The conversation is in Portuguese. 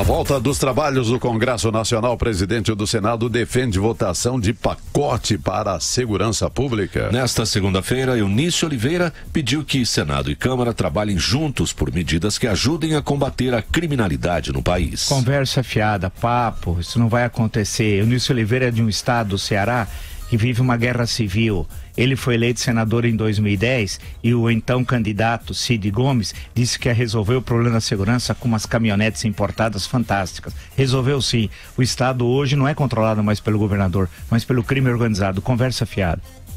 A volta dos trabalhos do Congresso Nacional, presidente do Senado defende votação de pacote para a segurança pública. Nesta segunda-feira, Eunício Oliveira pediu que Senado e Câmara trabalhem juntos por medidas que ajudem a combater a criminalidade no país. Conversa fiada, papo, isso não vai acontecer. Eunício Oliveira é de um estado Ceará que vive uma guerra civil. Ele foi eleito senador em 2010 e o então candidato Cid Gomes disse que ia resolver o problema da segurança com umas caminhonetes importadas fantásticas. Resolveu sim. O Estado hoje não é controlado mais pelo governador, mas pelo crime organizado. Conversa fiada.